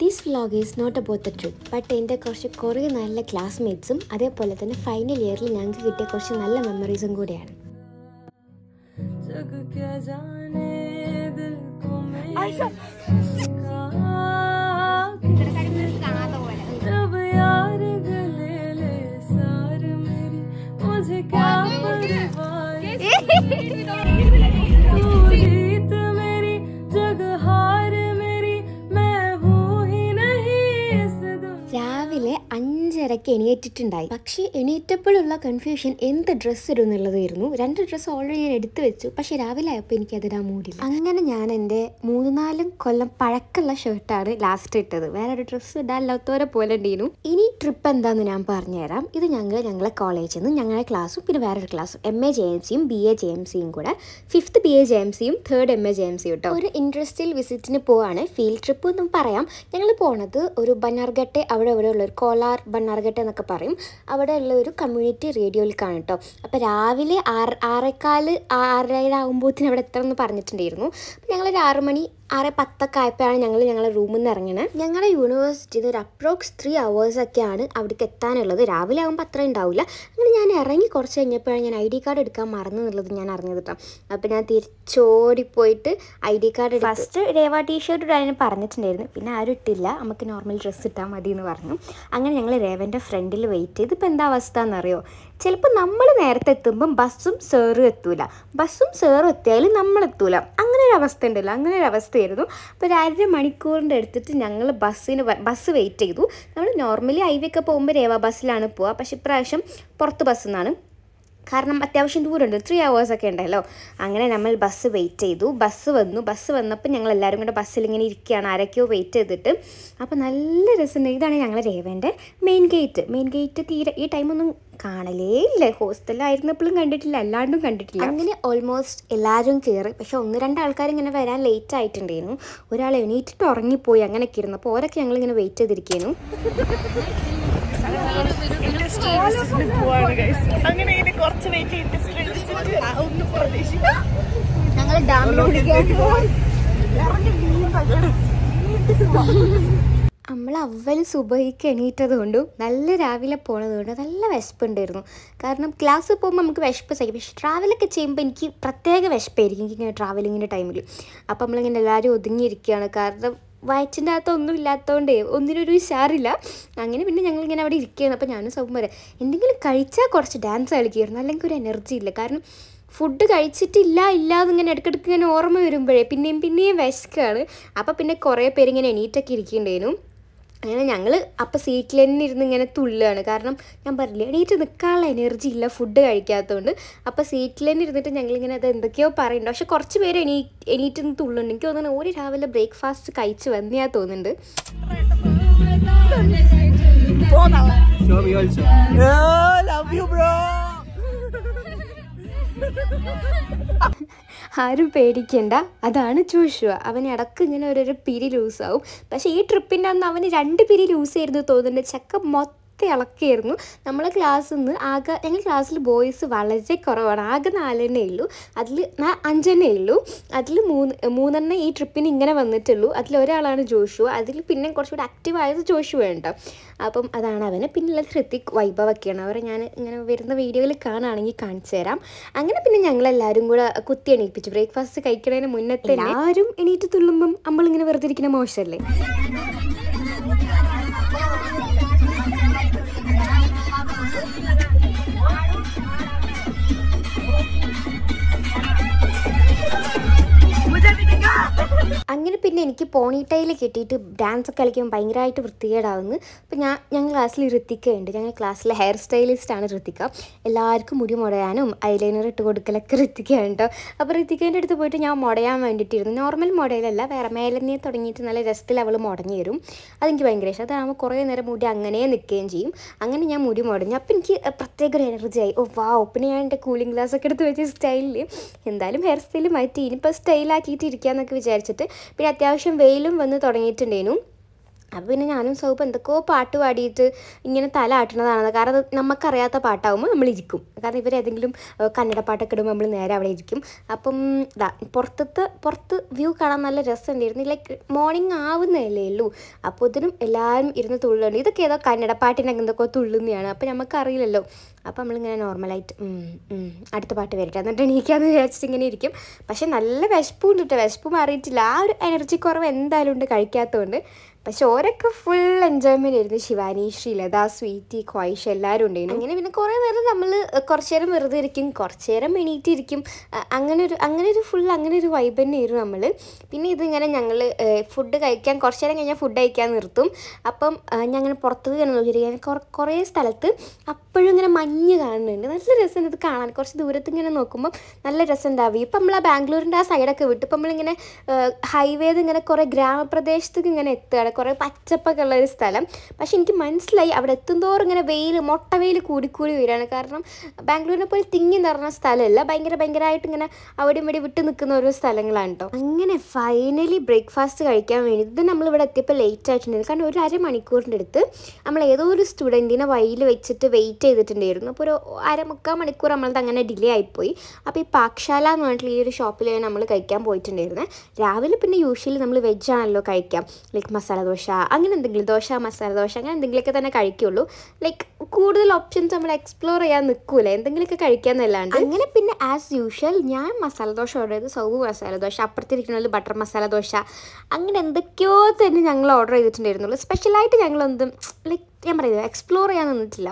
This vlog is not about the trip but എൻ്റെ കുറച്ച് കുറേ നല്ല ക്ലാസ്മേറ്റ്സും അതേപോലെ തന്നെ ഫൈനൽ ഇയറിൽ ഞങ്ങൾക്ക് കിട്ടിയ കുറച്ച് നല്ല മെമ്മറീസും കൂടെയാണ് ഐഷ ഇടയ്ക്ക് എണീറ്റിട്ടുണ്ടായി പക്ഷേ എണീറ്റപ്പോഴുള്ള കൺഫ്യൂഷൻ എന്ത് ഡ്രസ്സ് ഇടുന്നുള്ളതായിരുന്നു രണ്ട് ഡ്രസ്സ് ഓൾറെഡി ഞാൻ എടുത്തു വെച്ചു പക്ഷേ രാവിലെ ആയപ്പോൾ അതിടാൻ മൂടില്ല അങ്ങനെ ഞാൻ എൻ്റെ മൂന്ന് നാലും കൊല്ലം പഴക്കമുള്ള ഷർട്ടാണ് ലാസ്റ്റ് ഇട്ടത് വേറെ ഒരു ഡ്രസ്സ് ഇടാനില്ലാത്തവരെ പോലെ ഉണ്ടായിരുന്നു ഇനി ട്രിപ്പ് എന്താന്ന് ഞാൻ പറഞ്ഞുതരാം ഇത് ഞങ്ങൾ ഞങ്ങളെ കോളേജിൽ നിന്ന് ഞങ്ങളുടെ ക്ലാസ്സും പിന്നെ വേറൊരു ക്ലാസ്സും എം എ ജെ എം സിയും ബി എ ജെ എം സിയും കൂടെ fifth B A J M സിയും third M A J M സിയും കേട്ടോ ഒരു ഇൻട്രസ്റ്റിൽ വിസിറ്റിന് പോവാണ് ഫീൽഡ് ട്രിപ്പ് എന്നും പറയാം ഞങ്ങൾ പോണത് ഒരു ബനാർഘട്ടെ അവിടെ ഉള്ള ഒരു കോലാർ ബണ്ണാർ മണർഘട്ട് എന്നൊക്കെ പറയും അവിടെ ഉള്ള ഒരു കമ്മ്യൂണിറ്റി റേഡിയോയിൽ കാണും കേട്ടോ അപ്പോൾ രാവിലെ ആറ് ആറേക്കാൽ ആറര അവിടെ എത്തണം എന്ന് പറഞ്ഞിട്ടുണ്ടായിരുന്നു അപ്പോൾ ഞങ്ങളൊരു ആറുമണി മണി ആറ് പത്തൊക്കെ ആയപ്പോഴാണ് ഞങ്ങൾ ഞങ്ങളുടെ റൂമിൽ നിന്ന് ഇറങ്ങണത് ഞങ്ങളുടെ യൂണിവേഴ്സിറ്റിയിൽ നിന്ന് ഒരു അപ്രോക്സ് ത്രീ അവേഴ്സൊക്കെയാണ് അവിടേക്ക് എത്താനുള്ളത് രാവിലെ ആകുമ്പോൾ അത്രയും ഉണ്ടാവില്ല അങ്ങനെ ഞാൻ ഇറങ്ങി കുറച്ച് കഴിഞ്ഞപ്പോഴാണ് ഞാൻ ഐ ഡി കാർഡ് എടുക്കാൻ മറന്നു എന്നുള്ളത് ഞാൻ അറിഞ്ഞത് കേട്ടോ അപ്പോൾ ഞാൻ തിരിച്ചോടിപ്പോയിട്ട് ഐ ഡി കാർഡ് ഫസ്റ്റ് രേവ ടീ ഷർട്ട് ഇടാൻ പറഞ്ഞിട്ടുണ്ടായിരുന്നു പിന്നെ ആരും ഇട്ടില്ല നമുക്ക് നോർമൽ ഡ്രസ്സ് ഇട്ടാൽ മതി എന്ന് പറഞ്ഞു അങ്ങനെ ഞങ്ങൾ രേവൻ്റെ ഫ്രണ്ടിൽ വെയിറ്റ് ചെയ്ത് ഇപ്പോൾ എന്താ അവസ്ഥ എന്നറിയോ ചിലപ്പോൾ നമ്മൾ നേരത്തെ എത്തുമ്പം ബസ്സും സേറും എത്തൂല ബസ്സും സേറും എത്തിയാലും നമ്മൾ എത്തൂല അങ്ങനെ ഒരു അവസ്ഥ ഉണ്ടല്ലോ അങ്ങനെ ഒരു അവസ്ഥ അവസ്ഥയായിരുന്നു അപ്പോൾ ഒരു അര മണിക്കൂറിൻ്റെ എടുത്തിട്ട് ഞങ്ങൾ ബസ്സിന് ബസ് വെയിറ്റ് ചെയ്തു നമ്മൾ നോർമലി ഹൈവേ ഒക്കെ പോകുമ്പോൾ രേവ ബസ്സിലാണ് പോവുക പക്ഷേ ഇപ്രാവശ്യം പുറത്ത് ബസ്സിൽ നിന്നാണ് കാരണം അത്യാവശ്യം ദൂരമുണ്ട് ത്രീ ഹവേഴ്സൊക്കെ ഉണ്ടല്ലോ അങ്ങനെ നമ്മൾ ബസ് വെയിറ്റ് ചെയ്തു ബസ് വന്നു ബസ് വന്നപ്പോൾ ഞങ്ങൾ എല്ലാവരും കൂടെ ബസ്സിൽ ഇങ്ങനെ ഇരിക്കുകയാണ് ആരൊക്കെയോ വെയിറ്റ് ചെയ്തിട്ട് അപ്പോൾ നല്ല രസമുണ്ട് ഇതാണ് ഞങ്ങളെ രേവേൻ്റെ മെയിൻ ഗേറ്റ് മെയിൻ ഗേറ്റ് തീരെ ഈ ടൈമൊന്നും കാണലേ ഇല്ല ഹോസ്റ്റലായിരുന്നപ്പോഴും കണ്ടിട്ടില്ല അല്ലാണ്ടും കണ്ടിട്ടില്ല അങ്ങനെ ഓൾമോസ്റ്റ് എല്ലാവരും കയറി പക്ഷെ ഒന്ന് രണ്ട് ആൾക്കാർ ഇങ്ങനെ വരാൻ ലേറ്റ് ആയിട്ടുണ്ടായിരുന്നു ഒരാൾ എണീറ്റിട്ട് ഉറങ്ങിപ്പോയി അങ്ങനെയൊക്കെ ഇരുന്നപ്പോൾ അപ്പോൾ ഓരൊക്കെ ഞങ്ങളിങ്ങനെ വെയിറ്റ് ചെയ്തിരിക്കുന്നു അങ്ങനെ ഇനി കുറച്ച് വെയിറ്റ് ചെയ്തിട്ട് നമ്മൾ അവൽ സുബഹിക്ക് എണീറ്റത് കൊണ്ടും നല്ല രാവിലെ പോണത് കൊണ്ടും നല്ല വിശപ്പുണ്ടായിരുന്നു കാരണം ക്ലാസ് പോകുമ്പോൾ നമുക്ക് വിശപ്പ് സഹിക്കും പക്ഷെ ട്രാവലൊക്കെ ചെയ്യുമ്പോൾ എനിക്ക് പ്രത്യേക വിശപ്പായിരിക്കും ഇങ്ങനെ ട്രാവലിങ്ങിൻ്റെ ടൈമിൽ അപ്പോൾ നമ്മളിങ്ങനെ എല്ലാവരും ഒതുങ്ങിയിരിക്കുകയാണ് കാരണം വയറ്റിനകത്ത് ഒന്നും ഇല്ലാത്തതുകൊണ്ടേ ഒന്നിനൊരു ഉഷാറില്ല അങ്ങനെ പിന്നെ ഞങ്ങൾ ഇങ്ങനെ അവിടെ ഇരിക്കുകയാണ് അപ്പോൾ ഞാനും സൗമ്പ് വരെ എന്തെങ്കിലും കഴിച്ചാൽ കുറച്ച് ഡാൻസ് കളിക്കുമായിരുന്നു അല്ലെങ്കിൽ ഒരു എനർജി ഇല്ല കാരണം ഫുഡ് കഴിച്ചിട്ടില്ല ഇല്ല ഇങ്ങനെ ഇടയ്ക്കിടയ്ക്ക് ഇങ്ങനെ ഓർമ്മ വരുമ്പോഴേ പിന്നെയും പിന്നെയും വിശക്കാണ് അപ്പോൾ പിന്നെ കുറേ പേര് ഇങ്ങനെ എണീറ്റൊക്കെ ഇരിക്കുന്നുണ്ടായിരുന്നു അങ്ങനെ ഞങ്ങൾ അപ്പം സീറ്റിൽ തന്നെ ഇരുന്ന് ഇങ്ങനെ തുള്ളുകയാണ് കാരണം ഞാൻ പറഞ്ഞില്ല എണീറ്റ് നിൽക്കാനുള്ള എനർജി ഇല്ല ഫുഡ് കഴിക്കാത്തതുകൊണ്ട് അപ്പം സീറ്റിൽ തന്നെ ഇരുന്നിട്ട് ഞങ്ങളിങ്ങനെ അത് എന്തൊക്കെയോ പറയുന്നുണ്ട് പക്ഷെ കുറച്ച് പേര് എണീ എണീറ്റ് നിന്ന് തുള്ളുന്നുണ്ട് എനിക്ക് തോന്നുന്നു ഒരു രാവിലെ ബ്രേക്ക്ഫാസ്റ്റ് കഴിച്ച് വന്നാൽ തോന്നുന്നുണ്ട് Love you, bro. ആരും പേടിക്കണ്ട അതാണ് ചൂഷുവ അവന് ഇടക്ക് ഇങ്ങനെ ഓരോരോ പിരി ലൂസാവും പക്ഷേ ഈ ട്രിപ്പിൻ്റെ അന്ന് അവന് രണ്ട് പിരി ലൂസ് ആയിരുന്നു തോന്നുന്നുണ്ട് ചക്ക മൊത്തം മൊത്തം ഇളക്കിയായിരുന്നു നമ്മളെ ക്ലാസ്സിൽ നിന്ന് ആകെ ഞങ്ങൾ ക്ലാസ്സിൽ ബോയ്സ് വളരെ കുറവാണ് ആകെ നാലെണ്ണേ ഉള്ളൂ അതിൽ അഞ്ചെണ്ണേ ഉള്ളൂ അതിൽ മൂന്ന് മൂന്നെണ്ണം ഈ ട്രിപ്പിന് ഇങ്ങനെ വന്നിട്ടുള്ളൂ അതിൽ ഒരാളാണ് ജോഷു അതിൽ പിന്നെ കുറച്ചുകൂടി ആക്റ്റീവ് ആയത് ജോഷു വേണ്ട അപ്പം അതാണ് അവന് ഉള്ളത് ഹൃത്തിക് വൈഭവൊക്കെയാണ് അവരെ ഞാൻ ഇങ്ങനെ വരുന്ന വീഡിയോയിൽ കാണുകയാണെങ്കിൽ കാണിച്ചു തരാം അങ്ങനെ പിന്നെ ഞങ്ങളെല്ലാവരും കൂടെ കുത്തി എണീപ്പിച്ചു ബ്രേക്ക്ഫാസ്റ്റ് കഴിക്കുന്നതിന് മുന്നേ തന്നെ ആരും എണീറ്റ് തുള്ളുമ്പം നമ്മളിങ്ങനെ വെറുതെ ഇരിക്കുന്ന മോശമല്ലേ പിന്നെ എനിക്ക് പോണിട്ടയിൽ കെട്ടിയിട്ട് ഡാൻസ് ഒക്കെ കളിക്കാൻ ഭയങ്കരമായിട്ട് വൃത്തികേടാവുന്നു അപ്പോൾ ഞാൻ ഞങ്ങൾ ക്ലാസ്സിൽ ഋത്തിക്കുണ്ട് ഞങ്ങൾ ക്ലാസ്സിലെ ഹെയർ സ്റ്റൈലിസ്റ്റാണ് ഋത്തിക്ക എല്ലാവർക്കും മുടി മുടയാനും ഐലൈനർ ഇട്ട് കൊടുക്കലൊക്കെ ഋത്തിക്കയാണ് അപ്പോൾ ഋത്തിക്കേൻ്റെ അടുത്ത് പോയിട്ട് ഞാൻ മുടയാൻ വേണ്ടിയിട്ടിരുന്നു നോർമൽ മുടയിലല്ല വേറെ മേലെന്നെ തുടങ്ങിയിട്ട് നല്ല രസത്തിൽ അവൾ മുടങ്ങി വരും അതെനിക്ക് ഭയങ്കര ഇഷ്ടം അതാകുമ്പോൾ കുറേ നേരം മുടി അങ്ങനെ നിൽക്കുകയും ചെയ്യും അങ്ങനെ ഞാൻ മുടി മുടഞ്ഞു അപ്പം എനിക്ക് പ്രത്യേക ഒരു എനർജി ആയി ഓ വാ പിന്നെ ഞാൻ എൻ്റെ കൂളിംഗ് ഗ്ലാസ് ഒക്കെ എടുത്ത് വെച്ച സ്റ്റൈലിൽ എന്തായാലും ഹെയർ സ്റ്റൈൽ മാറ്റി ഇനിയിപ്പോൾ സ്റ്റൈലാക്കിയിട്ട് എന്നൊക്കെ വിചാരിച്ചിട്ട് പിന്നെ അത്യാവശ്യം വെയിലും വന്ന് തുടങ്ങിയിട്ടുണ്ടേനു അപ്പോൾ പിന്നെ ഞാനും സൗപ്പ് എന്തൊക്കെയോ പാട്ട് പാടിയിട്ട് ഇങ്ങനെ തല ആട്ടണതാണ് കാരണം നമുക്കറിയാത്ത പാട്ടാകുമ്പോൾ നമ്മൾ ഇരിക്കും കാരണം ഏതെങ്കിലും കന്നഡ പാട്ടൊക്കെ ഇടുമ്പോൾ നമ്മൾ നേരെ അവിടെ ഇരിക്കും അപ്പം ഇതാ പുറത്തത്തെ പുറത്ത് വ്യൂ കാണാൻ നല്ല രസമുണ്ടായിരുന്നു ലൈക്ക് മോർണിംഗ് ആവുന്നതല്ലേ ഉള്ളൂ അപ്പോൾ ഇതിനും എല്ലാവരും ഇരുന്ന് തുള്ളുണ്ട് ഇതൊക്കെ ഏതോ കന്നഡ പാട്ടിനൊക്കെ എന്തൊക്കെയോ തുള്ളുന്നതാണ് അപ്പോൾ നമുക്കറിയില്ലല്ലോ അപ്പോൾ നമ്മളിങ്ങനെ നോർമലായിട്ട് അടുത്ത പാട്ട് വരട്ടെ എന്നിട്ട് എനിക്കാന്ന് വിചാരിച്ചിട്ട് ഇങ്ങനെ ഇരിക്കും പക്ഷേ നല്ല വിശപ്പും ഉണ്ട് കേട്ടോ വിശപ്പ് മാറിയിട്ടില്ല ആ ഒരു എനർജി കുറവ് എന്തായാലും ഉണ്ട് കഴിക്കാത്തതുകൊണ്ട് പക്ഷെ ഓരൊക്കെ ഫുൾ എൻജോയ്മെന്റ് ആയിരുന്നു ശിവാനി ശ്രീലത സ്വീറ്റി ക്വൈഷ എല്ലാവരും ഉണ്ടായിരുന്നു അങ്ങനെ പിന്നെ കുറേ നേരം നമ്മൾ കുറച്ച് നേരം വെറുതെ ഇരിക്കും കുറച്ച് നേരം എണീറ്റിരിക്കും അങ്ങനെ ഒരു അങ്ങനെ ഒരു ഫുൾ അങ്ങനെ ഒരു വൈബ് ആയിരുന്നു നമ്മൾ പിന്നെ ഇതിങ്ങനെ ഞങ്ങൾ ഫുഡ് കഴിക്കാൻ കുറച്ച് നേരം കഴിഞ്ഞാൽ ഫുഡ് കഴിക്കാൻ നിർത്തും അപ്പം ഞങ്ങൾ പുറത്തേക്ക് ഇങ്ങനെ നോക്കിയിരിക്കാൻ കുറേ സ്ഥലത്ത് അപ്പോഴും ഇങ്ങനെ മഞ്ഞ് കാണുന്നുണ്ട് നല്ല രസമുണ്ട് ഇത് കാണാൻ കുറച്ച് ദൂരത്ത് ഇങ്ങനെ നോക്കുമ്പോൾ നല്ല ഉണ്ടാവും ഇപ്പം നമ്മൾ ആ ബാംഗ്ലൂരിൻ്റെ ആ സൈഡൊക്കെ വിട്ട് ഇപ്പം നമ്മളിങ്ങനെ ഹൈവേത് ഇങ്ങനെ കുറേ ഗ്രാമപ്രദേശത്തേക്ക് ഇങ്ങനെ എത്തുകയാണ് കുറേ പച്ചപ്പൊക്കെ ഉള്ള ഒരു സ്ഥലം പക്ഷേ എനിക്ക് മനസ്സിലായി അവിടെ എത്തുന്തോറും ഇങ്ങനെ വെയിൽ മുട്ട വെയിൽ കൂടിക്കൂടി വരികയാണ് കാരണം ബാംഗ്ലൂരിനെ പോലെ തിങ്ങി നിറഞ്ഞ സ്ഥലമല്ല ഭയങ്കര ഭയങ്കരമായിട്ട് ഇങ്ങനെ അവിടെ ഇവിടെ വിട്ട് നിൽക്കുന്ന ഓരോ സ്ഥലങ്ങളാണ് കേട്ടോ അങ്ങനെ ഫൈനലി ബ്രേക്ക്ഫാസ്റ്റ് കഴിക്കാൻ വേണ്ടി ഇത് നമ്മളിവിടെ എത്തിയപ്പോൾ ലേറ്റ് ആയിട്ടുണ്ടായിരുന്നു കാരണം ഒരു അരമണിക്കൂറിൻ്റെ അടുത്ത് നമ്മൾ ഏതോ ഒരു സ്റ്റുഡൻറ്റിനെ വയ്യിൽ വെച്ചിട്ട് വെയിറ്റ് ചെയ്തിട്ടുണ്ടായിരുന്നു അപ്പോൾ ഒരു അരമുക്കാൽ മണിക്കൂർ നമ്മളത് അങ്ങനെ ഡിലേ ആയിപ്പോയി അപ്പോൾ ഈ പാക്ഷാല എന്ന് പറഞ്ഞിട്ടുള്ള ഈ ഒരു ഷോപ്പിൽ നമ്മൾ കഴിക്കാൻ പോയിട്ടുണ്ടായിരുന്നത് രാവിലെ പിന്നെ യൂഷ്വലി നമ്മൾ വെജ് ആണല്ലോ കഴിക്കാം ലൈക്ക് മസാല ദോശ അങ്ങനെ എന്തെങ്കിലും ദോശ മസാല ദോശ അങ്ങനെ എന്തെങ്കിലുമൊക്കെ തന്നെ കഴിക്കുള്ളൂ ലൈക്ക് കൂടുതൽ ഓപ്ഷൻസ് നമ്മൾ എക്സ്പ്ലോർ ചെയ്യാൻ നിൽക്കൂല എന്തെങ്കിലുമൊക്കെ കഴിക്കാന്നല്ലാണ്ട് അങ്ങനെ പിന്നെ ആസ് യൂഷ്വൽ ഞാൻ മസാല ദോശ ഓർഡർ ചെയ്ത് സൗബു മസാല ദോശ അപ്പുറത്തിരിക്കണമല്ലോ ബട്ടർ മസാല ദോശ അങ്ങനെ എന്തൊക്കെയോ തന്നെ ഞങ്ങൾ ഓർഡർ ചെയ്തിട്ടുണ്ടായിരുന്നുള്ളൂ സ്പെഷ്യലായിട്ട് ഞങ്ങളൊന്നും ലൈക്ക് ഞാൻ പറയുന്നത് എക്സ്പ്ലോർ ചെയ്യാൻ നിന്നിട്ടില്ല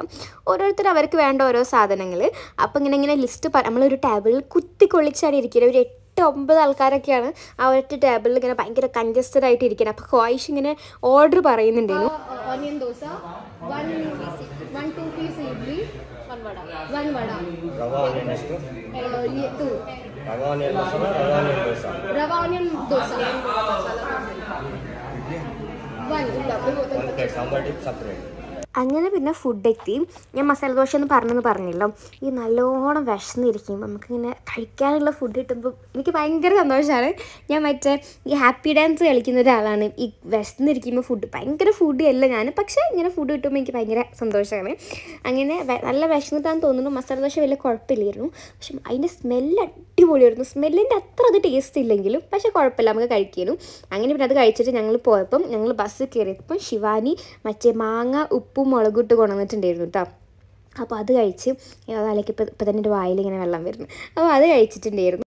ഓരോരുത്തർ അവർക്ക് വേണ്ട ഓരോ സാധനങ്ങൾ അപ്പോൾ ഇങ്ങനെ ഇങ്ങനെ ലിസ്റ്റ് നമ്മളൊരു ടേബിളിൽ കുത്തി കൊള്ളിച്ചാടി ഇരിക്കില്ല ഒരു എട്ട് ഒമ്പത് ആൾക്കാരൊക്കെയാണ് ആ ഒറ്റ ടേബിളിൽ ഇങ്ങനെ ഭയങ്കര കൺജസ്റ്റഡ് ആയിട്ട് ഇരിക്കുന്നത് അപ്പോൾ ക്വായിഷ് ഇങ്ങനെ ഓർഡർ പറയുന്നുണ്ട് onion dosa one one two piece idli one vada rava onion dosa one sambar separate അങ്ങനെ പിന്നെ ഫുഡ് എത്തി ഞാൻ മസാല ദോശ എന്ന് പറഞ്ഞെന്ന് പറഞ്ഞല്ലോ ഈ നല്ലോണം വിശന്നിരിക്കും നമുക്കിങ്ങനെ കഴിക്കാനുള്ള ഫുഡ് കിട്ടുമ്പോൾ എനിക്ക് ഭയങ്കര സന്തോഷമാണ് ഞാൻ മറ്റേ ഈ ഹാപ്പി ഡാൻസ് കളിക്കുന്ന ഒരാളാണ് ഈ വിശന്നിരിക്കുമ്പോൾ ഫുഡ് ഭയങ്കര ഫുഡ് അല്ല ഞാൻ പക്ഷേ ഇങ്ങനെ ഫുഡ് കിട്ടുമ്പോൾ എനിക്ക് ഭയങ്കര സന്തോഷമാണ് അങ്ങനെ നല്ല വിശന്നിട്ടാന്ന് തോന്നുന്നു മസാല ദോശ വലിയ കുഴപ്പമില്ലായിരുന്നു പക്ഷെ അതിൻ്റെ സ്മെല്ല് അടിപൊളിയായിരുന്നു സ്മെല്ലിൻ്റെ അത്ര അത് ടേസ്റ്റ് ഇല്ലെങ്കിലും പക്ഷെ കുഴപ്പമില്ല നമുക്ക് കഴിക്കാനും അങ്ങനെ പിന്നെ അത് കഴിച്ചിട്ട് ഞങ്ങൾ പോയപ്പം ഞങ്ങൾ ബസ്സിൽ കയറിയപ്പം ശിവാനി മറ്റേ മാങ്ങ ഉപ്പ് ഉപ്പും മുളകും ഇട്ട് കൊണന്നിട്ടുണ്ടായിരുന്നു കേട്ടോ അപ്പോൾ അത് കഴിച്ച് തലയ്ക്ക് ഇപ്പം ഇപ്പം തന്നെ വായിലിങ്ങനെ വെള്ളം വരുന്നു അപ്പോൾ അത് കഴിച്ചിട്ടുണ്ടായിരുന്നു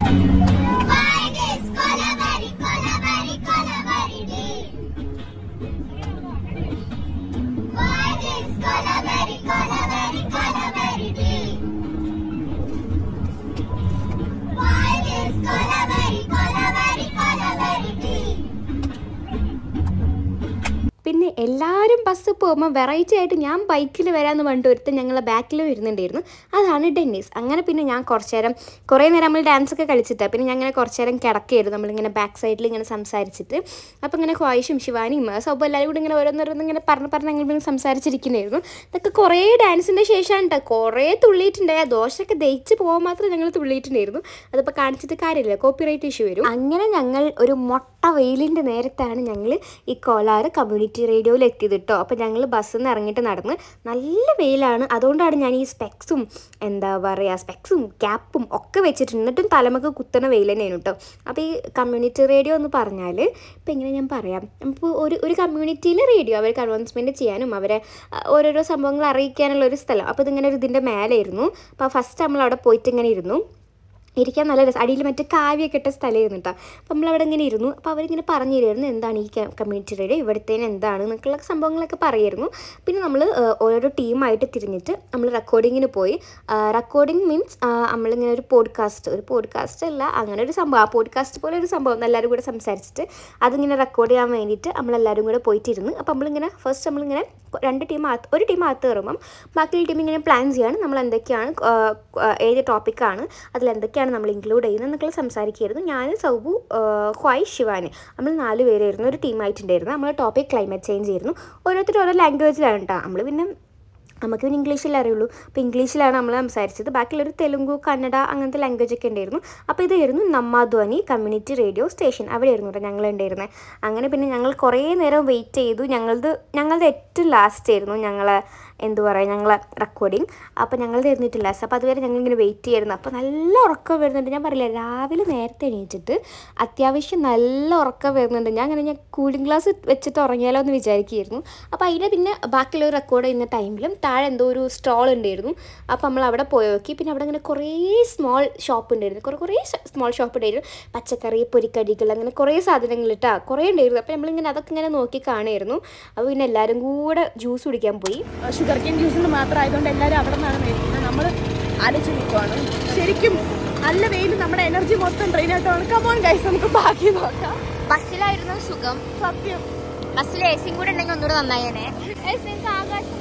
പോകുമ്പോൾ വെറൈറ്റി ആയിട്ട് ഞാൻ ബൈക്കിൽ വരാമെന്ന് പറഞ്ഞിട്ട് ഒരുത്തൻ ഞങ്ങളെ ബാക്കിൽ വരുന്നുണ്ടായിരുന്നു അതാണ് ഡെന്നീസ് അങ്ങനെ പിന്നെ ഞാൻ കുറച്ച് നേരം കുറേ നേരം നമ്മൾ ഡാൻസ് ഒക്കെ കളിച്ചിട്ടാണ് പിന്നെ ഞാൻ കുറച്ച് നേരം കിടക്കുകയായിരുന്നു നമ്മളിങ്ങനെ ബാക്ക് സൈഡിൽ ഇങ്ങനെ സംസാരിച്ചിട്ട് അപ്പോൾ ഇങ്ങനെ ഖ്വായിഷും ശിവാനിയും സോബ് എല്ലാവരും കൂടി ഇങ്ങനെ ഓരോന്നോരോന്നും ഇങ്ങനെ പറഞ്ഞ് പറഞ്ഞ് ഞങ്ങൾ പിന്നെ സംസാരിച്ചിരിക്കുന്നതായിരുന്നു ഇതൊക്കെ കുറേ ഡാൻസിൻ്റെ ശേഷമാണ് കേട്ടോ കുറേ തുള്ളിയിട്ടുണ്ടായി ആ ദോശയൊക്കെ ദയിച്ച് പോകാൻ മാത്രം ഞങ്ങൾ തുള്ളിയിട്ടുണ്ടായിരുന്നു അതിപ്പോൾ കാണിച്ചിട്ട് കാര്യമില്ല കോപ്പിറൈറ്റ് ഇഷ്യൂ വരും അങ്ങനെ ഞങ്ങൾ ഒരു മൊട്ട വെയിലിൻ്റെ നേരത്താണ് ഞങ്ങൾ ഈ കോലാർ കമ്മ്യൂണിറ്റി റേഡിയോയിൽ എത്തിയത് കേട്ടോ അപ്പോൾ ഞങ്ങൾ ഞങ്ങൾ ബസ്സിൽ നിന്ന് ഇറങ്ങിയിട്ട് നടന്ന് നല്ല വെയിലാണ് അതുകൊണ്ടാണ് ഞാൻ ഈ സ്പെക്സും എന്താ പറയുക സ്പെക്സും ക്യാപ്പും ഒക്കെ വെച്ചിട്ട് എന്നിട്ടും തലമൊക്കെ കുത്തണ വെയിൽ തന്നെയാണ് കേട്ടോ അപ്പോൾ ഈ കമ്മ്യൂണിറ്റി റേഡിയോ എന്ന് പറഞ്ഞാൽ ഇപ്പം ഇങ്ങനെ ഞാൻ പറയാം ഇപ്പോൾ ഒരു ഒരു കമ്മ്യൂണിറ്റിയിലെ റേഡിയോ അവർക്ക് അനൗൺസ്മെൻറ്റ് ചെയ്യാനും അവരെ ഓരോരോ സംഭവങ്ങൾ അറിയിക്കാനുള്ള ഒരു സ്ഥലം അപ്പോൾ ഇതിങ്ങനെ ഒരു ഇതിൻ്റെ മേലായിരുന്നു അപ്പോൾ ഫസ്റ്റ് നമ്മൾ അവിടെ പോയിട്ട് ഇങ്ങനെ ഇരുന്നു ഇരിക്കാൻ നല്ല രസം അടിയിൽ മറ്റേ കാവ്യൊക്കെ ഇട്ട സ്ഥലമായിരുന്നു കേട്ടോ അപ്പം നമ്മളവിടെ ഇങ്ങനെ ഇരുന്നു അപ്പോൾ അവരിങ്ങനെ പറഞ്ഞു തരുമായിരുന്നു എന്താണ് ഈ കമ്മ്യൂണിറ്റി റേഡിയോ ഇവിടുത്തേന് എന്താണ് എന്നൊക്കെയുള്ള സംഭവങ്ങളൊക്കെ പറയായിരുന്നു പിന്നെ നമ്മൾ ഓരോരോ ടീമായിട്ട് തിരിഞ്ഞിട്ട് നമ്മൾ റെക്കോർഡിങ്ങിന് പോയി റെക്കോർഡിങ് മീൻസ് നമ്മളിങ്ങനെ ഒരു പോഡ്കാസ്റ്റ് ഒരു പോഡ്കാസ്റ്റ് അല്ല അങ്ങനെ ഒരു സംഭവം ആ പോഡ്കാസ്റ്റ് പോലെ ഒരു സംഭവം എല്ലാവരും കൂടെ സംസാരിച്ചിട്ട് അതിങ്ങനെ റെക്കോർഡ് ചെയ്യാൻ വേണ്ടിയിട്ട് നമ്മളെല്ലാവരും കൂടെ പോയിട്ടിരുന്നു അപ്പോൾ നമ്മളിങ്ങനെ ഫസ്റ്റ് നമ്മളിങ്ങനെ രണ്ട് ടീം അകത്ത് ഒരു ടീം അകത്ത് കയറുമ്പം ബാക്കിയുള്ള ടീം ഇങ്ങനെ പ്ലാൻ ചെയ്യാണ് നമ്മൾ എന്തൊക്കെയാണ് ഏത് ടോപ്പിക്കാണ് അതിലെന്തൊക്കെയാണ് ആരൊക്കെയാണ് നമ്മൾ ഇൻക്ലൂഡ് ചെയ്യുന്നത് എന്നൊക്കെ സംസാരിക്കുകയായിരുന്നു ഞാൻ സൗബു ഹ്വായ് ശിവാന് നമ്മൾ നാല് പേരായിരുന്നു ഒരു ടീമായിട്ടുണ്ടായിരുന്നു നമ്മൾ ടോപ്പിക് ക്ലൈമറ്റ് ചേഞ്ച് ആയിരുന്നു ഓരോരുത്തരും ഓരോ ലാംഗ്വേജിലാണ് കേട്ടോ നമ്മൾ പിന്നെ നമുക്ക് പിന്നെ ഇംഗ്ലീഷിലേ അറിയുള്ളൂ അപ്പോൾ ഇംഗ്ലീഷിലാണ് നമ്മൾ സംസാരിച്ചത് ബാക്കിയുള്ളൊരു തെലുങ്കു കന്നഡ അങ്ങനത്തെ ലാംഗ്വേജ് ഒക്കെ ഉണ്ടായിരുന്നു അപ്പോൾ ഇതായിരുന്നു നമ്മാധ്വാനി കമ്മ്യൂണിറ്റി റേഡിയോ സ്റ്റേഷൻ അവിടെയായിരുന്നു കേട്ടോ ഞങ്ങൾ ഉണ്ടായിരുന്നത് അങ്ങനെ പിന്നെ ഞങ്ങൾ കുറേ നേരം വെയിറ്റ് ചെയ്തു ഞങ്ങളത് ഞങ്ങളുടെ ഏറ്റവും ലാസ്റ്റ് ആയിരുന്നു ഞങ്ങളെ എന്തു പറയുക ഞങ്ങൾ റെക്കോർഡിങ് അപ്പോൾ ഞങ്ങൾ തരുന്നിട്ടില്ല അപ്പോൾ അതുവരെ ഞങ്ങളിങ്ങനെ വെയിറ്റ് ചെയ്യായിരുന്നു അപ്പോൾ നല്ല ഉറക്കം വരുന്നുണ്ട് ഞാൻ പറയില്ല രാവിലെ നേരത്തെ എണീച്ചിട്ട് അത്യാവശ്യം നല്ല ഉറക്കം വരുന്നുണ്ട് ഞാൻ അങ്ങനെ ഞാൻ കൂളിംഗ് ഗ്ലാസ് വെച്ചിട്ട് ഉറങ്ങിയാലോ എന്ന് വിചാരിക്കുകയായിരുന്നു അപ്പോൾ അതിൻ്റെ പിന്നെ ബാക്കിയുള്ള റെക്കോർഡ് ചെയ്യുന്ന ടൈമിലും താഴെ എന്തോ ഒരു സ്റ്റോൾ ഉണ്ടായിരുന്നു അപ്പോൾ നമ്മൾ അവിടെ പോയി നോക്കി പിന്നെ അവിടെ അങ്ങനെ കുറേ സ്മോൾ ഷോപ്പ് ഉണ്ടായിരുന്നു കുറേ കുറേ സ്മോൾ ഷോപ്പ് ഉണ്ടായിരുന്നു പച്ചക്കറി പൊരിക്കടികൾ അങ്ങനെ കുറേ സാധനങ്ങൾ ഇട്ടാ കുറേ ഉണ്ടായിരുന്നു അപ്പോൾ നമ്മളിങ്ങനെ അതൊക്കെ ഇങ്ങനെ നോക്കി കാണുമായിരുന്നു അപ്പോൾ പിന്നെ എല്ലാവരും കൂടെ ജ്യൂസ് കുടിക്കാൻ പോയി ഷുഗർ കെയിൻ ജ്യൂസിന് മാത്രം ആയതുകൊണ്ട് എല്ലാവരും അവിടെ നിന്നാണ് മേടിക്കുന്നത് നമ്മൾ അലച്ചു നിൽക്കുവാണ് ശരിക്കും നല്ല വെയിൽ നമ്മുടെ എനർജി മൊത്തം ഡ്രെയിൻ ആയിട്ടാണ് കമോൺ ഗൈസ് നമുക്ക് ബാക്കി നോക്കാം ബസ്സിലായിരുന്നു സുഖം സത്യം ബസ്സിൽ എ സിയും കൂടെ ഉണ്ടെങ്കിൽ ഒന്നുകൂടെ നന്നായേനെ നിങ്ങൾക്ക് ആകാശം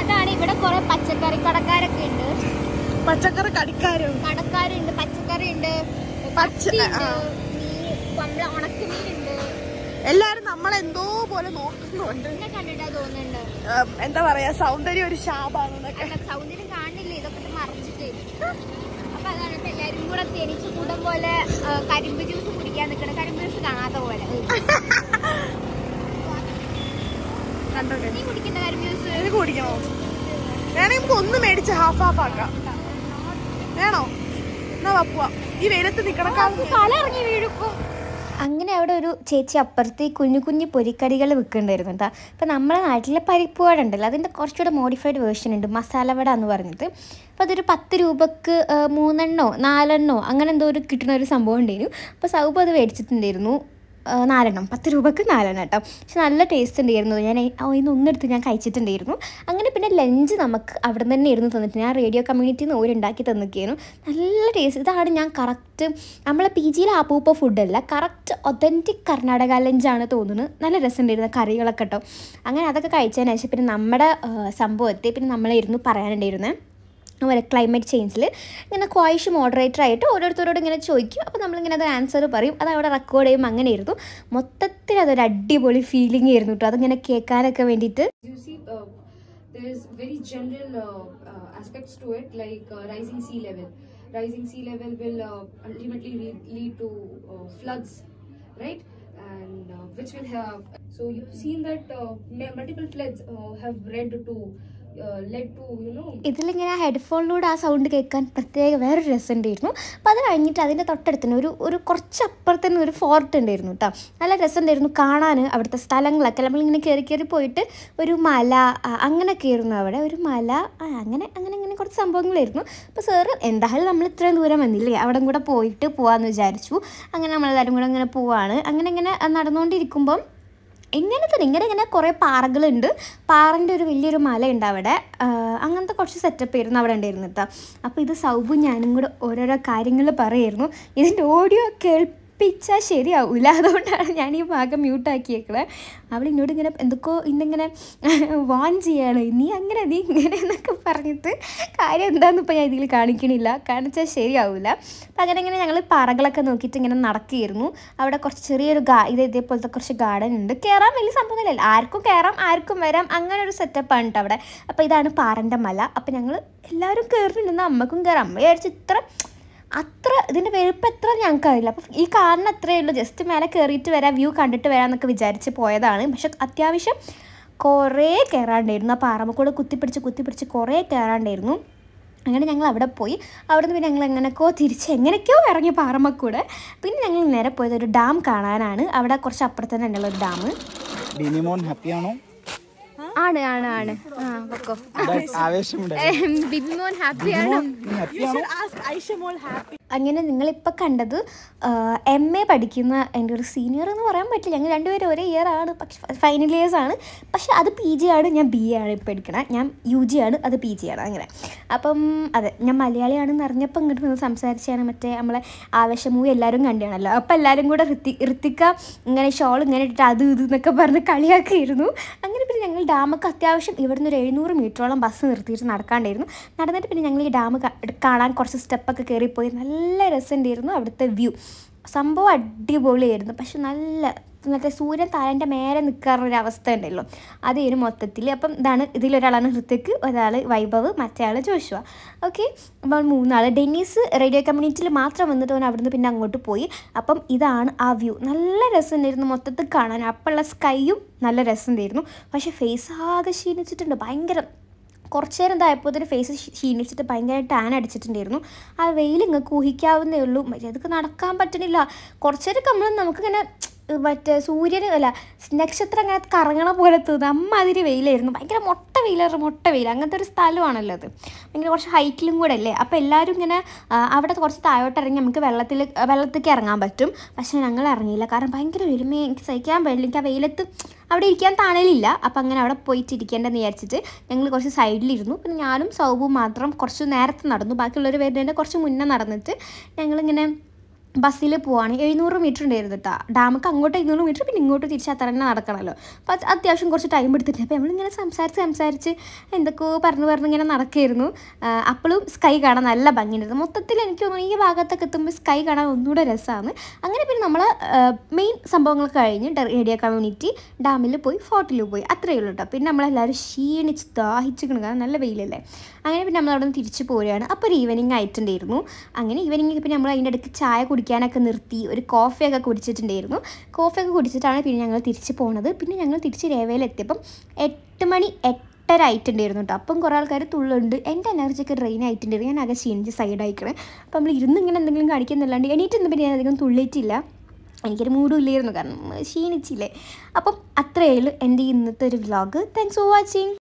അതാണ് ഇവിടെ കുറെ പച്ചക്കറി കടക്കാരൊക്കെ ഉണ്ട് പച്ചക്കറി കടക്കാരും കടക്കാരുണ്ട് പച്ചക്കറി ഉണ്ട് ഉണക്കമീനുണ്ട് എല്ലാരും നമ്മളെന്തോ പോലെ നോക്കുന്നുണ്ട് എന്താ പറയാ സൗന്ദര്യം ഒരു ശാപാണെന്നൊക്കെ സൗന്ദര്യം കാണില്ല ഇതൊക്കെ മറിച്ചിട്ട് അപ്പൊ അതാണ് എല്ലാരും കൂടെ തേനീച്ച കൂടം പോലെ കരിമ്പ് ജ്യൂസ് കുടിക്കാൻ നിൽക്കണം കരിമ്പ് ജ്യൂസ് കാണാത്ത പോലെ ഇത് കുടിക്കണോ വേണമെങ്കിൽ നമുക്ക് ഒന്ന് മേടിച്ച് ഹാഫ് ഹാഫ് ആക്കാം വേണോ എന്നാ പപ്പുവാ ഈ വെയിലത്ത് നിക്കണ ഇറങ്ങി അങ്ങനെ അവിടെ ഒരു ചേച്ചി അപ്പുറത്ത് ഈ കുഞ്ഞു കുഞ്ഞു പൊരിക്കടികൾ വിൽക്കുന്നുണ്ടായിരുന്നു കേട്ടോ അപ്പം നമ്മുടെ നാട്ടിലെ പരിപ്പ് ഉണ്ടല്ലോ അതിൻ്റെ കുറച്ചുകൂടെ മോഡിഫൈഡ് വേർഷൻ ഉണ്ട് മസാല വട എന്ന് പറഞ്ഞിട്ട് അപ്പോൾ അതൊരു പത്ത് രൂപക്ക് മൂന്നെണ്ണോ നാലെണ്ണോ അങ്ങനെ എന്തോ ഒരു കിട്ടുന്ന ഒരു സംഭവം ഉണ്ടായിരുന്നു അപ്പോൾ സൗബ് അത് മേടിച്ചിട്ടുണ്ടായിരുന്നു നാലെണ്ണം പത്ത് രൂപക്ക് നാലെണ്ണം കേട്ടോ പക്ഷെ നല്ല ടേസ്റ്റ് ഉണ്ടായിരുന്നു ഞാൻ ഇന്ന് ഒന്നെടുത്ത് ഞാൻ കഴിച്ചിട്ടുണ്ടായിരുന്നു അങ്ങനെ പിന്നെ ലഞ്ച് നമുക്ക് അവിടെ തന്നെ ഇരുന്ന് തന്നിട്ട് ഞാൻ റേഡിയോ കമ്മ്യൂണിറ്റിയിൽ നിന്ന് ഓരുണ്ടാക്കി തന്നിരിക്കുന്നു നല്ല ടേസ്റ്റ് ഇതാണ് ഞാൻ കറക്റ്റ് നമ്മളെ പി ജിയിലെ ആപ്പൂപ്പ ഫുഡല്ല കറക്റ്റ് ഒത്തൻറ്റിക് കർണാടക ലഞ്ചാണ് തോന്നുന്നത് നല്ല രസമുണ്ടായിരുന്ന കറികളൊക്കെ കേട്ടോ അങ്ങനെ അതൊക്കെ കഴിച്ചതിന് ശേഷം പിന്നെ നമ്മുടെ സംഭവത്തെ പിന്നെ നമ്മളിരുന്ന് പറയാനുണ്ടായിരുന്നേ അതുപോലെ ക്ലൈമറ്റ് ചേഞ്ചിൽ ഇങ്ങനെ ക്വൈഷ് മോഡറേറ്റർ ആയിട്ട് ഓരോരുത്തരോട് ഇങ്ങനെ ചോദിക്കും അപ്പോൾ നമ്മളിങ്ങനെ അത് ആൻസർ പറയും അത് അവിടെ റെക്കോർഡ് ചെയ്യും അങ്ങനെ ആയിരുന്നു മൊത്തത്തിൽ അതൊരു അടിപൊളി ഫീലിംഗ് ആയിരുന്നു കേട്ടോ അതിങ്ങനെ കേൾക്കാനൊക്കെ വേണ്ടിയിട്ട് very general uh, aspects to it like uh, rising sea level rising sea level will uh, ultimately lead, lead to uh, floods right and uh, which will have so you've seen that uh, multiple floods uh, have led to ഇതിലിങ്ങനെ ഹെഡ്ഫോണിലൂടെ ആ sound കേൾക്കാൻ പ്രത്യേക വേറെ ഉണ്ടായിരുന്നു അപ്പോൾ അത് കഴിഞ്ഞിട്ട് അതിൻ്റെ തൊട്ടടുത്തിന് ഒരു ഒരു കുറച്ച് അപ്പുറത്തുനിന്ന് ഒരു ഫോർട്ട് ഉണ്ടായിരുന്നു കേട്ടോ നല്ല ഉണ്ടായിരുന്നു കാണാൻ അവിടുത്തെ സ്ഥലങ്ങളൊക്കെ നമ്മളിങ്ങനെ കയറി കയറി പോയിട്ട് ഒരു മല അങ്ങനെ കയറുന്നു അവിടെ ഒരു മല അങ്ങനെ അങ്ങനെ ഇങ്ങനെ കുറച്ച് സംഭവങ്ങളായിരുന്നു അപ്പോൾ സാറ് എന്തായാലും നമ്മൾ ഇത്രയും ദൂരം വന്നില്ലേ അവിടെ കൂടെ പോയിട്ട് പോകാമെന്ന് വിചാരിച്ചു അങ്ങനെ നമ്മളെല്ലാവരും കൂടെ അങ്ങനെ പോവാണ് അങ്ങനെ ഇങ്ങനെ നടന്നുകൊണ്ടിരിക്കുമ്പം എങ്ങനെ തന്നെ ഇങ്ങനെ ഇങ്ങനെ കുറേ പാറകളുണ്ട് പാറൻ്റെ ഒരു വലിയൊരു മലയുണ്ട് അവിടെ അങ്ങനത്തെ കുറച്ച് സെറ്റപ്പ് ആയിരുന്നു അവിടെ ഉണ്ടായിരുന്നു അപ്പോൾ ഇത് സൗബു ഞാനും കൂടെ ഓരോരോ കാര്യങ്ങൾ പറയായിരുന്നു ഇതിൻ്റെ ഓഡിയോ കേൾ പിച്ച ശരിയാവില്ല അതുകൊണ്ടാണ് ഞാൻ ഈ ഭാഗം മ്യൂട്ടാക്കിയേക്കുന്നത് അവൾ എന്നോട് ഇങ്ങനെ എന്തൊക്കെയോ ഇന്നിങ്ങനെ വാൺ ചെയ്യാണ് നീ അങ്ങനെ നീ ഇങ്ങനെ എന്നൊക്കെ പറഞ്ഞിട്ട് കാര്യം എന്താണെന്ന് ഇപ്പോൾ ഞാൻ ഇതിൽ കാണിക്കണില്ല കാണിച്ചാൽ ശരിയാവില്ല അപ്പം അങ്ങനെ ഇങ്ങനെ ഞങ്ങൾ പാറകളൊക്കെ നോക്കിയിട്ട് ഇങ്ങനെ നടക്കുകയായിരുന്നു അവിടെ കുറച്ച് ചെറിയൊരു ഗാ ഇത് ഇതേപോലത്തെ കുറച്ച് ഗാർഡൻ ഉണ്ട് കയറാൻ വലിയ സംഭവമില്ല ആർക്കും കയറാം ആർക്കും വരാം അങ്ങനെ ഒരു സെറ്റപ്പാണ് കേട്ടോ അവിടെ അപ്പം ഇതാണ് പാറൻ്റെ മല അപ്പം ഞങ്ങൾ എല്ലാവരും കയറിയിട്ടുണ്ടെന്ന് അമ്മക്കും കയറാം അമ്മ വിചാരിച്ചു ഇത്ര അത്ര ഇതിൻ്റെ വലുപ്പം എത്ര ഞങ്ങൾക്കറിയില്ല അപ്പോൾ ഈ കാറിന് അത്രയേ ഉള്ളൂ ജസ്റ്റ് മേലെ കയറിയിട്ട് വരാം വ്യൂ കണ്ടിട്ട് വരാം എന്നൊക്കെ വിചാരിച്ച് പോയതാണ് പക്ഷെ അത്യാവശ്യം കുറേ കയറാണ്ടായിരുന്നു ആ പാറമ്മക്കൂടെ കുത്തിപ്പിടിച്ച് കുത്തിപ്പിടിച്ച് കുറേ കയറാണ്ടായിരുന്നു അങ്ങനെ ഞങ്ങൾ അവിടെ പോയി അവിടെ നിന്ന് പിന്നെ ഞങ്ങൾ എങ്ങനെയൊക്കെയോ തിരിച്ച് എങ്ങനെയൊക്കെയോ ഇറങ്ങി പാറമ്മക്കൂടെ പിന്നെ ഞങ്ങൾ നേരെ പോയത് ഒരു ഡാം കാണാനാണ് അവിടെ കുറച്ച് അപ്പുറത്തന്നെ ഉണ്ടല്ലോ ഒരു ഡാം ഹാപ്പിയാണോ ആണ് ആണ് ആണ് ആ പൊക്കോ ബിബിമോൻ അങ്ങനെ കണ്ടത് എം എ പഠിക്കുന്ന എൻ്റെ ഒരു സീനിയർ എന്ന് പറയാൻ പറ്റില്ല ഞങ്ങൾ രണ്ടുപേരും ഒരേ ഇയർ ആണ് പക്ഷെ ഫൈനൽ ഇയേഴ്സ് ആണ് പക്ഷെ അത് പി ജി ആണ് ഞാൻ ബി എ ആണ് ഇപ്പോൾ എടുക്കണം ഞാൻ യു ജി ആണ് അത് പി ജി ആണ് അങ്ങനെ അപ്പം അതെ ഞാൻ മലയാളിയാണെന്ന് അറിഞ്ഞപ്പോൾ ഇങ്ങോട്ട് നിന്ന് സംസാരിച്ചാണ് മറ്റേ നമ്മളെ ആവേശ മൂവി എല്ലാവരും കണ്ടാണല്ലോ അപ്പോൾ എല്ലാവരും കൂടെ ഋത്തി ഋത്തിക്ക ഇങ്ങനെ ഷോൾ ഇങ്ങനെ ഇട്ടിട്ട് അത് ഇത് എന്നൊക്കെ പറഞ്ഞ് കളിയാക്കിയിരുന്നു എന്നിട്ട് ഞങ്ങൾ ഡാമൊക്കെ അത്യാവശ്യം ഇവിടുന്ന് ഒരു എഴുന്നൂറ് മീറ്ററോളം ബസ് നിർത്തിയിട്ട് നടക്കാണ്ടായിരുന്നു നടന്നിട്ട് പിന്നെ ഞങ്ങൾ ഈ ഡാം കാണാൻ കുറച്ച് സ്റ്റെപ്പൊക്കെ കയറിപ്പോയി നല്ല രസമുണ്ടായിരുന്നു അവിടുത്തെ വ്യൂ സംഭവം അടിപൊളിയായിരുന്നു പക്ഷെ നല്ല മറ്റേ സൂര്യൻ താഴെ മേലെ നിൽക്കാറുള്ളൊരു അവസ്ഥ ഉണ്ടല്ലോ അത് ഇതിന് മൊത്തത്തിൽ അപ്പം ഇതാണ് ഇതിലൊരാളാണ് ഹൃത്യക്ക് ഒരാൾ വൈഭവ് മറ്റേ ആൾ ജോഷുവ ഓക്കെ അപ്പോൾ മൂന്നാൾ ഡെന്നീസ് റേഡിയോ കമ്മ്യൂണിറ്റിയിൽ മാത്രം വന്നിട്ട് അവൻ അവിടുന്ന് പിന്നെ അങ്ങോട്ട് പോയി അപ്പം ഇതാണ് ആ വ്യൂ നല്ല രസമുണ്ടായിരുന്നു മൊത്തത്തിൽ കാണാൻ അപ്പോഴുള്ള സ്കൈയും നല്ല രസമുണ്ടായിരുന്നു പക്ഷേ ഫേസ് ആകെ ക്ഷീണിച്ചിട്ടുണ്ട് ഭയങ്കര കുറച്ച് നേരം ഇതായപ്പോൾ തന്നെ ഫേസ് ക്ഷീണിച്ചിട്ട് ഭയങ്കര ടാൻ അടിച്ചിട്ടുണ്ടായിരുന്നു ആ വെയിൽ ഇങ്ങ് ഊഹിക്കാവുന്നേ ഉള്ളൂ മര്യാദക്ക് നടക്കാൻ പറ്റണില്ല കുറച്ച് നേരം നമ്മൾ നമുക്കിങ്ങനെ മറ്റേ സൂര്യന് അല്ല നക്ഷത്രം അങ്ങനെ കറങ്ങണ പോലെ തോന്നുന്നു അമ്മാതിരി വെയിലായിരുന്നു ഭയങ്കര മൊട്ട വെയിലായിരുന്നു മൊട്ട വെയിൽ അങ്ങനത്തെ ഒരു സ്ഥലമാണല്ലോ അത് ഭയങ്കര കുറച്ച് ഹൈറ്റിലും കൂടെ അല്ലേ അപ്പോൾ എല്ലാവരും ഇങ്ങനെ അവിടെ കുറച്ച് താഴോട്ട് ഇറങ്ങി നമുക്ക് വെള്ളത്തിൽ വെള്ളത്തേക്ക് ഇറങ്ങാൻ പറ്റും പക്ഷേ ഞങ്ങൾ ഇറങ്ങിയില്ല കാരണം ഭയങ്കര വെയിലുമേ എനിക്ക് സഹിക്കാൻ പറ്റില്ല എനിക്ക് ആ വെയിലത്ത് അവിടെ ഇരിക്കാൻ തണലില്ല അപ്പം അങ്ങനെ അവിടെ പോയിട്ട് ഇരിക്കേണ്ടെന്ന് വിചാരിച്ചിട്ട് ഞങ്ങൾ കുറച്ച് സൈഡിലിരുന്നു പിന്നെ ഞാനും സൗബും മാത്രം കുറച്ച് നേരത്തെ നടന്നു ബാക്കിയുള്ളവർ വരുന്നതിൻ്റെ കുറച്ച് മുന്നേ നടന്നിട്ട് ഞങ്ങളിങ്ങനെ ബസ്സിൽ പോവാണ് എഴുന്നൂറ് മീറ്റർ ഉണ്ടായിരുന്നു കേട്ടോ ഡാമൊക്കെ അങ്ങോട്ട് എഴുന്നൂറ് മീറ്റർ പിന്നെ ഇങ്ങോട്ട് തിരിച്ച് അത്ര തന്നെ നടക്കണമല്ലോ അപ്പോൾ അത്യാവശ്യം കുറച്ച് ടൈം എടുത്തിട്ടില്ല അപ്പോൾ നമ്മളിങ്ങനെ സംസാരിച്ച് സംസാരിച്ച് എന്തൊക്കെയോ പറഞ്ഞു പറഞ്ഞ് ഇങ്ങനെ നടക്കുകയായിരുന്നു അപ്പോഴും സ്കൈ കാണാൻ നല്ല ഭംഗിയുണ്ടായിരുന്നു മൊത്തത്തിൽ എനിക്ക് തോന്നുന്നു ഈ ഭാഗത്തൊക്കെ എത്തുമ്പോൾ സ്കൈ കാണാൻ ഒന്നുകൂടെ രസമാണ് അങ്ങനെ പിന്നെ നമ്മൾ മെയിൻ സംഭവങ്ങൾ കഴിഞ്ഞ് റേഡിയോ കമ്മ്യൂണിറ്റി ഡാമിൽ പോയി ഫോർട്ടിൽ പോയി അത്രയേ ഉള്ളൂ കേട്ടോ പിന്നെ നമ്മളെല്ലാവരും ക്ഷീണിച്ച് ദാഹിച്ചിക്കണം കാരണം നല്ല വെയിലല്ലേ അങ്ങനെ പിന്നെ നമ്മൾ അവിടെ നിന്ന് തിരിച്ച് പോരുകയാണ് അപ്പോൾ ഒരു ഈവനിങ് ആയിട്ടുണ്ടായിരുന്നു അങ്ങനെ ഈവനിങ് പിന്നെ നമ്മൾ അതിൻ്റെ ഇടയ്ക്ക് ചായ കുടിക്കും കുടിക്കാനൊക്കെ നിർത്തി ഒരു കോഫിയൊക്കെ കുടിച്ചിട്ടുണ്ടായിരുന്നു കോഫിയൊക്കെ കുടിച്ചിട്ടാണ് പിന്നെ ഞങ്ങൾ തിരിച്ച് പോണത് പിന്നെ ഞങ്ങൾ തിരിച്ച് രേവയിലെത്തിയപ്പം എട്ട് മണി എട്ട് എട്ടര ആയിട്ടുണ്ടായിരുന്നു കേട്ടോ അപ്പം കുറേ ആൾക്കാർ തുള്ളുണ്ട് എൻ്റെ എനർജിയൊക്കെ ഡ്രെയിൻ ആയിട്ടുണ്ടായിരുന്നു ഞാൻ ആകെ ക്ഷീണിച്ച് സൈഡായിക്കണേ അപ്പം നമ്മൾ ഇരുന്ന് ഇങ്ങനെ എന്തെങ്കിലും കാണിക്കുന്നില്ലാണ്ട് എണീറ്റൊന്നും പിന്നെ ഞാൻ അധികം തുള്ളിയിട്ടില്ല എനിക്കൊരു മൂടും ഇല്ലായിരുന്നു കാരണം ക്ഷീണിച്ചില്ലേ അപ്പം അത്രയേ ഉള്ളൂ എൻ്റെ ഇന്നത്തെ ഒരു വ്ലോഗ് താങ്ക്സ് ഫോർ വാച്ചിങ്